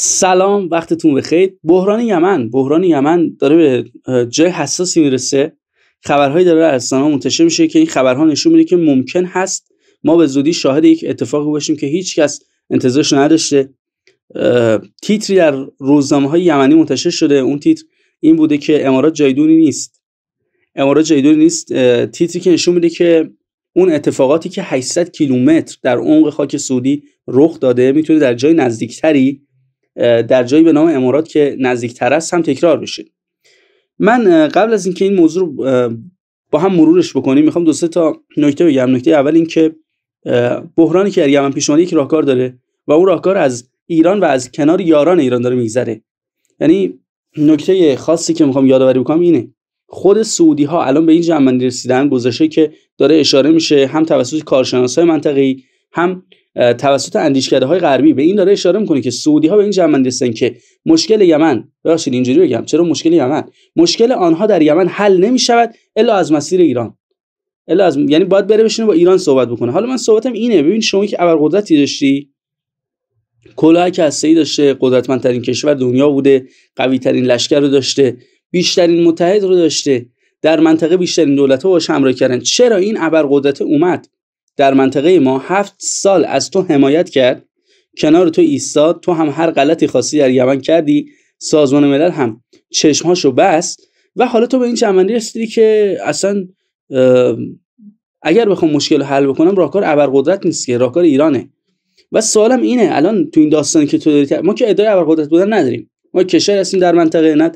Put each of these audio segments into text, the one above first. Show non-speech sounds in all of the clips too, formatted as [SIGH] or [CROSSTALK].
سلام وقتتون بخیر بحران یمن بحران یمن داره به جای حساسی میرسه خبرهایی داره در سنا منتشر میشه که این خبرها نشون میده که ممکن هست ما به زودی شاهد یک اتفاقی باشیم که هیچکس انتظارش نداشته تیتری در روزنامه های یمنی منتشر شده اون تیتر این بوده که امارات جایدونی نیست امارات جایدونی نیست تیتری که نشون میده که اون اتفاقاتی که 800 کیلومتر در عمق خاک سعودی رخ داده میتونه در جای نزدیکتری در جایی به نام امارات که نزدیکتر است هم تکرار بشه من قبل از اینکه این موضوع رو با هم مرورش بکنیم میخوام دو سه تا نکته بگم نکته اول اینکه بحرانی که در یمن پیش اومده یک راهکار داره و اون راهکار از ایران و از کنار یاران ایران داره میگذره یعنی نکته خاصی که میخوام یادآوری بکنم اینه خود سعودی ها الان به این جمع رسیدن گذشته که داره اشاره میشه هم توسط کارشناس های هم توسط اندیشکده های غربی به این داره اشاره میکنه که سعودی ها به این جمع که مشکل یمن ببخشید اینجوری بگم چرا مشکل یمن مشکل آنها در یمن حل نمی شود الا از مسیر ایران الا از... یعنی باید بره بشینه با ایران صحبت بکنه حالا من صحبتم اینه ببین شما که ابرقدرتی داشتی کلاهک هسته‌ای داشته قدرتمندترین کشور دنیا بوده ترین لشکر رو داشته بیشترین متحد رو داشته در منطقه بیشترین دولت‌ها باش همراه کردن چرا این ابرقدرت اومد در منطقه ما هفت سال از تو حمایت کرد کنار تو ایستاد تو هم هر غلطی خاصی در یمن کردی سازمان ملل هم چشمهاشو بست و حالا تو به این چمندی رسیدی که اصلا اگر بخوام مشکل رو حل بکنم راهکار ابرقدرت نیست که راهکار ایرانه و سوالم اینه الان تو این داستانی که تو داری ما که ادعای ابرقدرت بودن نداریم ما کشور هستیم در منطقه نه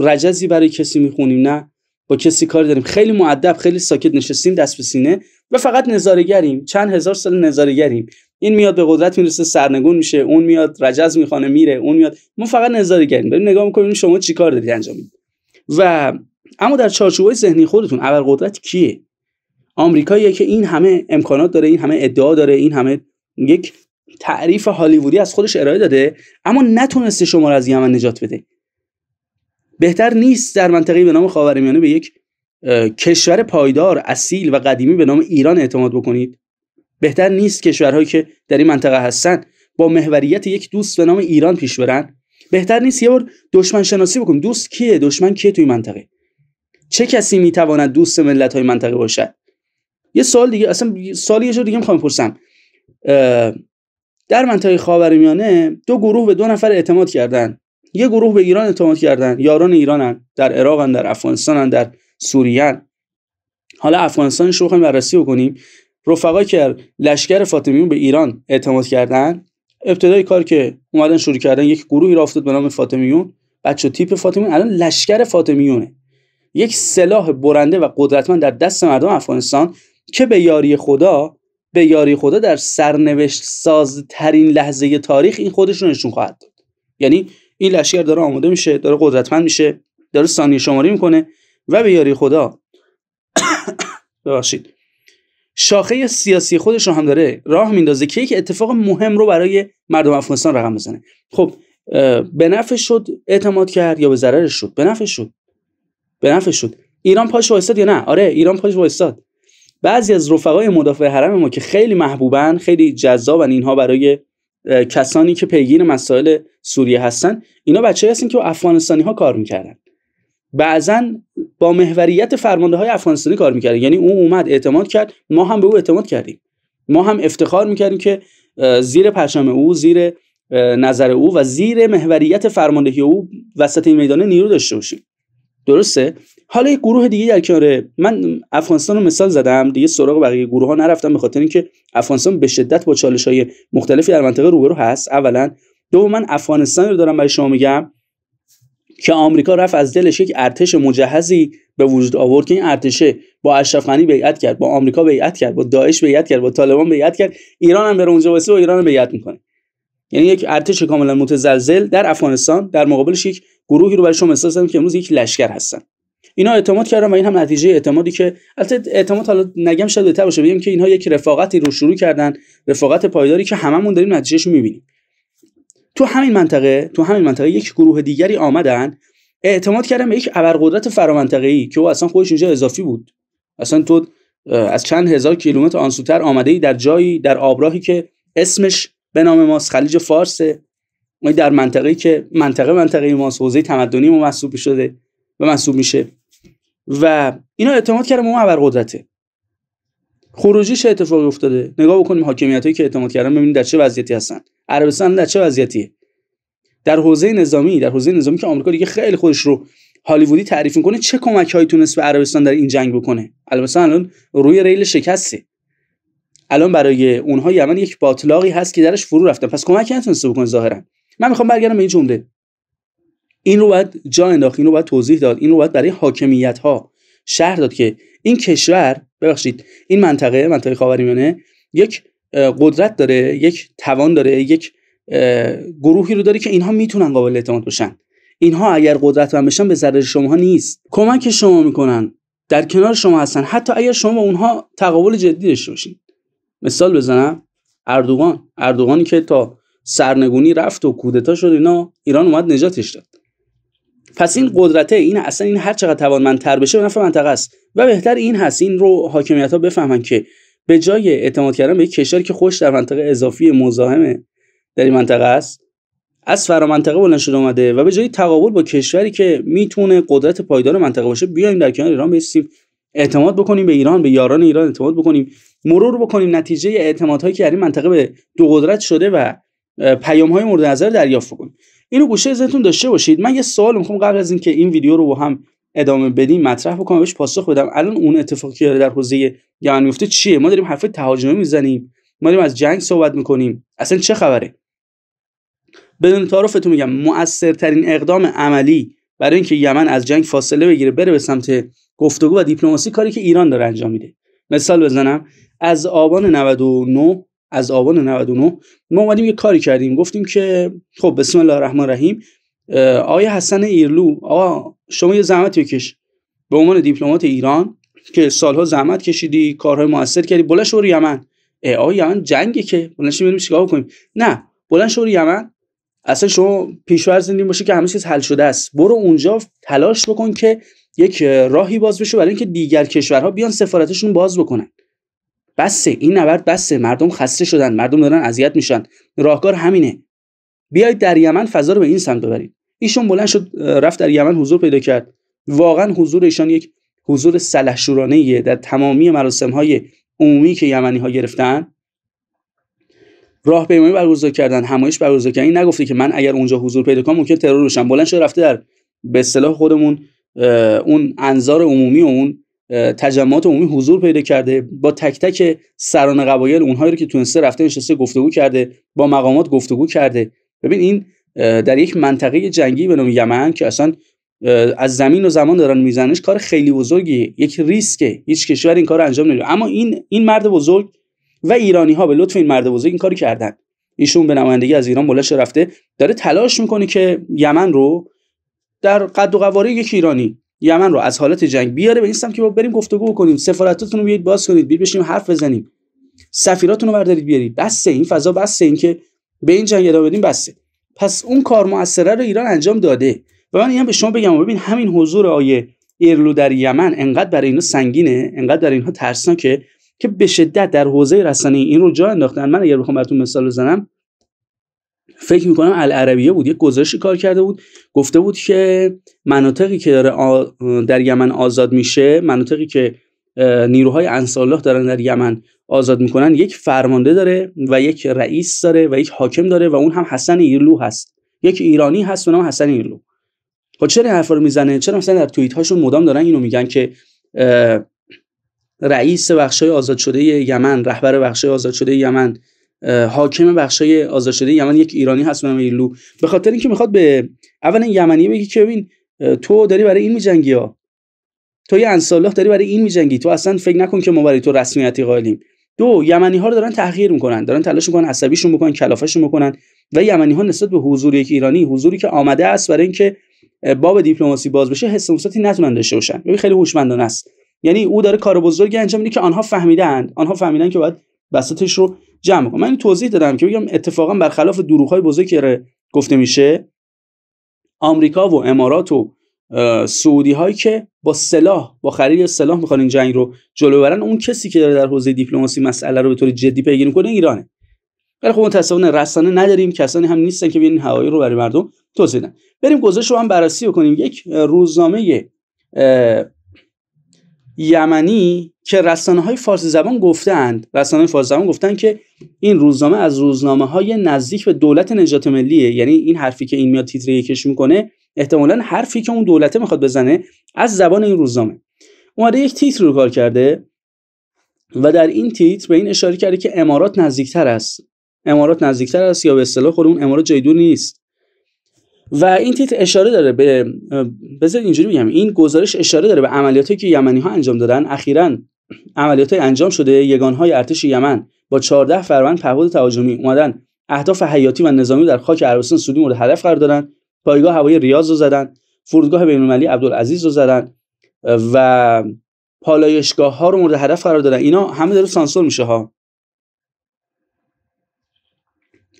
رجزی برای کسی میخونیم نه با کسی کار داریم خیلی معدب خیلی ساکت نشستیم دست به سینه و فقط نظارگریم چند هزار سال نظارگریم این میاد به قدرت میرسه سرنگون میشه اون میاد رجز میخوانه میره اون میاد ما فقط نظارگریم بریم نگاه میکنیم شما چی کار دارید انجام میدید و اما در چارچوبای ذهنی خودتون اول قدرت کیه آمریکاییه که این همه امکانات داره این همه ادعا داره این همه یک تعریف هالیوودی از خودش ارائه داده اما نتونسته شما را از یمن نجات بده بهتر نیست در منطقه به نام خاورمیانه به یک کشور پایدار اصیل و قدیمی به نام ایران اعتماد بکنید بهتر نیست کشورهایی که در این منطقه هستن با محوریت یک دوست به نام ایران پیش برن بهتر نیست یه بار دشمن شناسی بکن دوست کیه دشمن کیه توی منطقه چه کسی میتواند دوست ملت های منطقه باشد یه سال دیگه اصلا سال یه جور دیگه میخوام در منطقه خاورمیانه دو گروه به دو نفر اعتماد کردند. یه گروه به ایران اعتماد کردن یاران ایرانن در عراقن در افغانستانن در سوریه حالا افغانستان رو بخوایم بررسی بکنیم رفقا که لشکر فاطمیون به ایران اعتماد کردن ابتدای کار که اومدن شروع کردن یک گروهی را افتاد به نام فاطمیون بچه تیپ فاطمیون الان لشکر فاطمیونه یک سلاح برنده و قدرتمند در دست مردم افغانستان که به یاری خدا به یاری خدا در سرنوشت سازترین لحظه تاریخ این خودش رو نشون خواهد داد یعنی این لشکر داره آماده میشه داره قدرتمند میشه داره ثانیه شماری میکنه و به یاری خدا [COUGHS] ببخشید شاخه سیاسی خودش رو هم داره راه میندازه که یک اتفاق مهم رو برای مردم افغانستان رقم بزنه خب به نفع شد اعتماد کرد یا به ضررش شد به نفع شد به نفع شد ایران پاش وایستاد یا نه آره ایران پاش وایستاد بعضی از رفقای مدافع حرم ما که خیلی محبوبن خیلی جذابن اینها برای کسانی که پیگیر مسائل سوریه هستن اینا بچه هستن که با افغانستانی ها کار میکردن بعضا با محوریت فرمانده های افغانستانی کار میکردن یعنی اون اومد اعتماد کرد ما هم به او اعتماد کردیم ما هم افتخار میکردیم که زیر پرچم او زیر نظر او و زیر محوریت فرماندهی او وسط این میدانه نیرو داشته باشیم درسته حالا یه گروه دیگه در کاره من افغانستان رو مثال زدم دیگه سراغ بقیه گروه ها نرفتم به خاطر اینکه افغانستان به شدت با چالش های مختلفی در منطقه روبرو هست اولا دوم من افغانستان رو دارم برای شما میگم که آمریکا رفت از دلش یک ارتش مجهزی به وجود آورد که این ارتشه با اشرف غنی بیعت کرد با آمریکا بیعت کرد با داعش بیعت کرد با طالبان بیعت کرد ایران هم بره اونجا واسه و ایران هم بیعت میکنه یعنی یک ارتش کاملا متزلزل در افغانستان در مقابلش یک گروهی رو برای شما مثال که امروز یک لشکر هستن اینا اعتماد کردن و این هم نتیجه اعتمادی که البته اعتماد حالا نگم شده بهتر باشه بگیم که اینها یک رفاقتی رو شروع کردن رفاقت پایداری که هممون داریم نتیجهش میبینیم تو همین منطقه تو همین منطقه یک گروه دیگری آمدن اعتماد کردن به یک ابرقدرت ای که او اصلا خودش اینجا اضافی بود اصلا تو از چند هزار کیلومتر آنسوتر آمده ای در جایی در آبراهی که اسمش به نام ماست خلیج فارس ما در منطقه‌ای که منطقه منطقه ماست حوزه تمدنی ما محسوب شده و محسوب میشه و اینا اعتماد کردن اون ابرقدرته خروجیش اتفاقی افتاده نگاه بکنیم حاکمیت که اعتماد کردن ببینید در چه وضعیتی هستن عربستان در چه وضعیتیه در حوزه نظامی در حوزه نظامی که آمریکا دیگه خیلی خودش رو هالیوودی تعریف میکنه چه کمک هایی تونست به عربستان در این جنگ بکنه عربستان الان روی ریل شکسته الان برای اونها یمن یک باطلاقی هست که درش فرو رفتن پس کمک نتونسته بکنه ظاهرا من میخوام برگردم به این جمله این رو باید جا انداخت این رو باید توضیح داد این رو باید برای حاکمیت ها شهر داد که این کشور ببخشید این منطقه منطقه خاورمیانه یک قدرت داره یک توان داره یک گروهی رو داره که اینها میتونن قابل اعتماد باشن اینها اگر قدرت قدرتمند بشن به ضرر شما نیست کمک شما میکنن در کنار شما هستن حتی اگر شما با اونها تقابل جدی داشته مثال بزنم اردوغان اردوغانی که تا سرنگونی رفت و کودتا شد اینا ایران اومد نجاتش داد پس این قدرته این اصلا این هر چقدر توانمندتر بشه به نفع منطقه است و بهتر این هست این رو حاکمیت ها بفهمن که به جای اعتماد کردن به کشوری که خوش در منطقه اضافی مزاحمه در این منطقه است از فرا منطقه بلند شده اومده و به جای تقابل با کشوری که میتونه قدرت پایدار منطقه باشه بیایم در کنار ایران بیستیم اعتماد بکنیم به ایران به یاران ایران اعتماد بکنیم مرور بکنیم نتیجه اعتمادهایی که در این منطقه به دو قدرت شده و پیام های مورد نظر دریافت بکنیم اینو گوشه ذهنتون داشته باشید من یه سوال میخوام قبل از اینکه این ویدیو رو با هم ادامه بدیم مطرح بکنم بهش پاسخ بدم الان اون اتفاقی که در حوزه یمن میفته چیه ما داریم حرف تهاجمی میزنیم ما داریم از جنگ صحبت میکنیم اصلا چه خبره بدون تعارفتون میگم مؤثرترین اقدام عملی برای اینکه یمن از جنگ فاصله بگیره بره به سمت گفتگو و دیپلماسی کاری که ایران داره انجام میده مثال بزنم از آبان 99 از آبان 99 ما اومدیم یه کاری کردیم گفتیم که خب بسم الله الرحمن الرحیم آقای حسن ایرلو آقا شما یه زحمت بکش به عنوان دیپلمات ایران که سالها زحمت کشیدی کارهای موثر کردی بلند شو یمن آقا یمن جنگه که بلند شو بریم چیکار کنیم نه بلند شو یمن اصلا شما پیشور زندگی باشه که همه چیز حل شده است برو اونجا تلاش بکن که یک راهی باز بشه برای اینکه دیگر کشورها بیان سفارتشون باز بکنن بسه این نبرد بسه مردم خسته شدن مردم دارن اذیت میشن راهکار همینه بیایید در یمن فضا رو به این سمت ببرید ایشون بلند شد رفت در یمن حضور پیدا کرد واقعا حضور ایشان یک حضور سلحشورانه در تمامی مراسم های عمومی که یمنی ها گرفتن راهپیمایی برگزار کردن همایش برگزار کردن این نگفته که من اگر اونجا حضور پیدا کنم ممکن ترور بشم بلند شد رفته در به خودمون اون انظار عمومی اون تجمعات عمومی حضور پیدا کرده با تک تک سران قبایل اونهایی رو که تونسته رفته نشسته گفتگو کرده با مقامات گفتگو کرده ببین این در یک منطقه جنگی به نام یمن که اصلا از زمین و زمان دارن میزنش کار خیلی بزرگی یک ریسکه هیچ کشور این کار انجام نمیده اما این این مرد بزرگ و ایرانی ها به لطف این مرد بزرگ این کارو کردن ایشون به نمایندگی از ایران بلش رفته داره تلاش میکنه که یمن رو در قد و قواره یک ایرانی یمن رو از حالت جنگ بیاره به این سمت که با بریم گفتگو کنیم سفارتاتون رو بیاید باز کنید بیر بشیم حرف بزنیم سفیراتون رو بردارید بیارید بسه این فضا بسه این که به این جنگ ادامه بدیم بسه پس اون کار مؤثره رو ایران انجام داده و من اینم به شما بگم و ببین همین حضور آیه ایرلو در یمن انقدر برای اینا سنگینه انقدر برای اینها ترسناکه که به شدت در حوزه رسانه این رو جا انداختن من اگر بخوام براتون مثال بزنم فکر میکنم العربیه بود یک گزارشی کار کرده بود گفته بود که مناطقی که داره در یمن آزاد میشه مناطقی که نیروهای انصارالله دارن در یمن آزاد میکنن یک فرمانده داره و یک رئیس داره و یک حاکم داره و اون هم حسن ایرلو هست یک ایرانی هست به نام حسن ایرلو خب چرا این حرفا رو میزنه چرا مثلا در توییت هاشون مدام دارن اینو میگن که رئیس بخشای آزاد شده یمن رهبر بخشای آزاد شده یمن حاکم بخشای آزاد شده یمن یک ایرانی هست اونم ایلو به خاطر اینکه میخواد به اول یمنی بگی که ببین تو داری برای این میجنگی ها تو یه انسالله داری برای این میجنگی تو اصلا فکر نکن که ما برای تو رسمیتی قائلیم دو یمنی ها رو دارن تحقیر میکنن دارن تلاش میکنن عصبیشون بکنن کلافشون میکنن و یمنی ها نسبت به حضور یک ایرانی حضوری که آمده است برای اینکه باب دیپلماسی باز بشه حس مثبتی نتونن داشته باشن ببین خیلی هوشمندانه است یعنی او داره کار بزرگی انجام میده که آنها فهمیدند آنها فهمیدن که باید بساتش رو جمع من این توضیح دادم که بگم اتفاقا برخلاف های بزرگ که گفته میشه آمریکا و امارات و سعودی هایی که با سلاح با خرید سلاح میخوان این جنگ رو جلو برن اون کسی که داره در حوزه دیپلماسی مسئله رو به طور جدی پیگیری میکنه ایرانه ولی خب متاسفانه رسانه نداریم کسانی هم نیستن که ببینن هوایی رو برای مردم توضیح بدن بریم گزارش رو هم بررسی کنیم یک روزنامه یمنی که رسانه های فارسی زبان گفتند رسانه فارسی زبان گفتند که این روزنامه از روزنامه های نزدیک به دولت نجات ملیه یعنی این حرفی که این میاد تیتر یکش میکنه احتمالا حرفی که اون دولته میخواد بزنه از زبان این روزنامه اومده آره یک تیتر رو کار کرده و در این تیتر به این اشاره کرده که امارات نزدیکتر است امارات نزدیکتر است یا به اصطلاح خود اون امارات جای دور نیست و این تیتر اشاره داره به بذار اینجوری میگم این گزارش اشاره داره به عملیاتی که یمنی ها انجام دادن اخیرا عملیات انجام شده یگان های ارتش یمن با 14 فروند پهپاد تهاجمی اومدن اهداف حیاتی و نظامی در خاک عربستان سعودی مورد هدف قرار دادن پایگاه هوایی ریاض رو زدن فرودگاه بین المللی عبدالعزیز رو زدن و پالایشگاه ها رو مورد هدف قرار دادن اینا همه داره سانسور میشه ها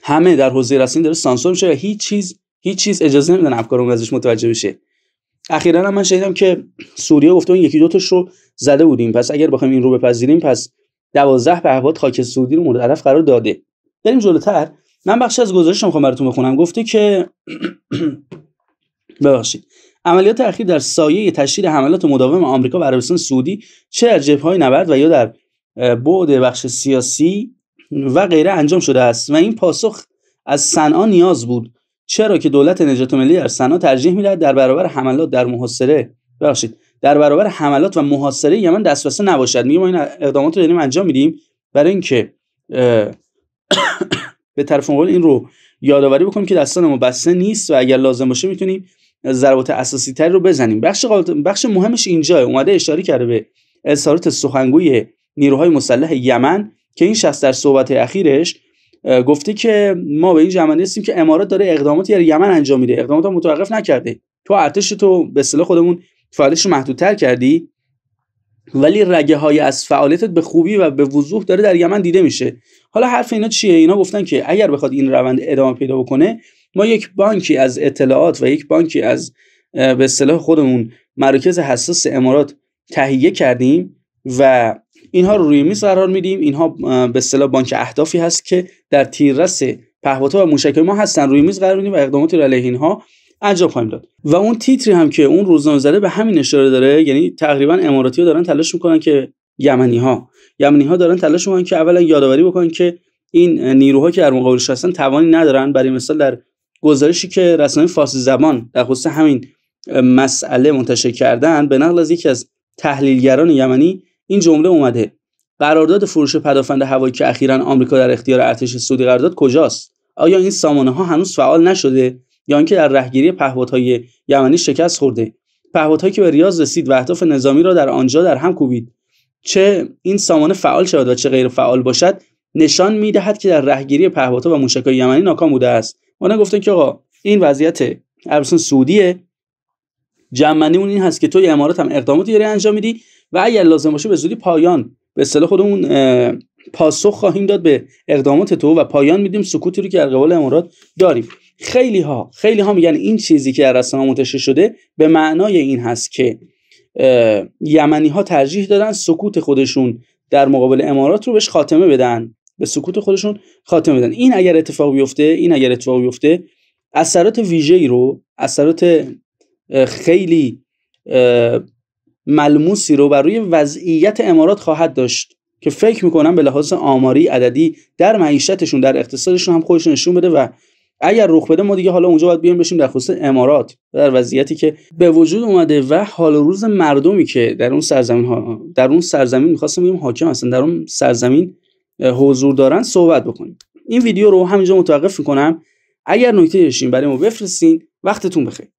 همه در حوزه رسمی داره سانسور میشه هیچ چیز هیچ چیز اجازه نمیدن افکار اون ازش متوجه بشه اخیرا من شنیدم که سوریه گفته اون یکی دو رو زده بودیم پس اگر بخوایم این رو بپذیریم پس 12 پهپاد خاک سعودی رو مورد هدف قرار داده بریم جلوتر من بخشی از گزارش میخوام براتون بخونم گفته که [CLEARS THROAT] ببخشید عملیات اخیر در سایه تشدید حملات مداوم آمریکا و عربستان سعودی چه در نبرد و یا در بعد بخش سیاسی و غیره انجام شده است و این پاسخ از صنعا نیاز بود چرا که دولت نجات ملی در سنا ترجیح میدهد در برابر حملات در محاصره ببخشید در برابر حملات و محاصره یمن دست نباشد میگه ما این اقدامات رو داریم انجام میدیم برای اینکه [COUGHS] به طرف مقابل این رو یادآوری بکنیم که دستان ما بسته نیست و اگر لازم باشه میتونیم ضربات اساسی تر رو بزنیم بخش بخش مهمش اینجا اومده اشاره کرده به اظهارات سخنگوی نیروهای مسلح یمن که این شخص در صحبت اخیرش گفته که ما به این جمعنه هستیم که امارات داره اقداماتی در یمن انجام میده اقدامات متوقف نکرده تو ارتش تو به اصطلاح خودمون فعالش رو محدودتر کردی ولی رگه های از فعالیتت به خوبی و به وضوح داره در یمن دیده میشه حالا حرف اینا چیه اینا گفتن که اگر بخواد این روند ادامه پیدا بکنه ما یک بانکی از اطلاعات و یک بانکی از به اصطلاح خودمون مراکز حساس امارات تهیه کردیم و اینها رو روی میز قرار میدیم اینها به اصطلاح بانک اهدافی هست که در تیررس پهپادها و موشک ما هستن روی میز قرار و اقداماتی رو علیه اینها انجام خواهیم داد و اون تیتری هم که اون روزنامه زده به همین اشاره داره یعنی تقریبا اماراتی ها دارن تلاش میکنن که یمنی ها یمنی ها دارن تلاش میکنن که اولا یادآوری بکنن که این نیروها که در مقابلش هستن توانی ندارن برای مثال در گزارشی که رسانه فارسی زبان در خصوص همین مسئله منتشر کردن به نقل از یکی از تحلیلگران یمنی این جمله اومده قرارداد فروش پدافند هوایی که اخیرا آمریکا در اختیار ارتش سعودی قرار داد کجاست آیا این سامانه ها هنوز فعال نشده یا اینکه در رهگیری پهپادهای یمنی شکست خورده پهپادهایی که به ریاض رسید و اهداف نظامی را در آنجا در هم کوبید چه این سامانه فعال شود و چه غیر فعال باشد نشان میدهد که در رهگیری پهپادها و موشکهای یمنی ناکام بوده است اونا گفتن که آقا این وضعیت عربستان سعودیه جمعنی اون این هست که تو امارات هم اقداماتی داری انجام میدی و اگر لازم باشه به زودی پایان به اصطلاح خودمون پاسخ خواهیم داد به اقدامات تو و پایان میدیم سکوتی رو که در قبال امارات داریم خیلی ها خیلی ها میگن این چیزی که در رسانه منتشر شده به معنای این هست که یمنی ها ترجیح دادن سکوت خودشون در مقابل امارات رو بهش خاتمه بدن به سکوت خودشون خاتمه بدن این اگر اتفاق بیفته این اگر اتفاق بیفته اثرات ویژه‌ای رو اثرات خیلی ملموسی رو بر روی وضعیت امارات خواهد داشت که فکر میکنم به لحاظ آماری عددی در معیشتشون در اقتصادشون هم خودشون نشون بده و اگر رخ بده ما دیگه حالا اونجا باید بیایم بشیم در خصوص امارات در وضعیتی که به وجود اومده و حال روز مردمی که در اون سرزمین ها در اون سرزمین میخواستم بگیم حاکم هستن در اون سرزمین حضور دارن صحبت بکنیم این ویدیو رو همینجا متوقف میکنم اگر نکته داشتین برای ما بفرستین وقتتون بخیر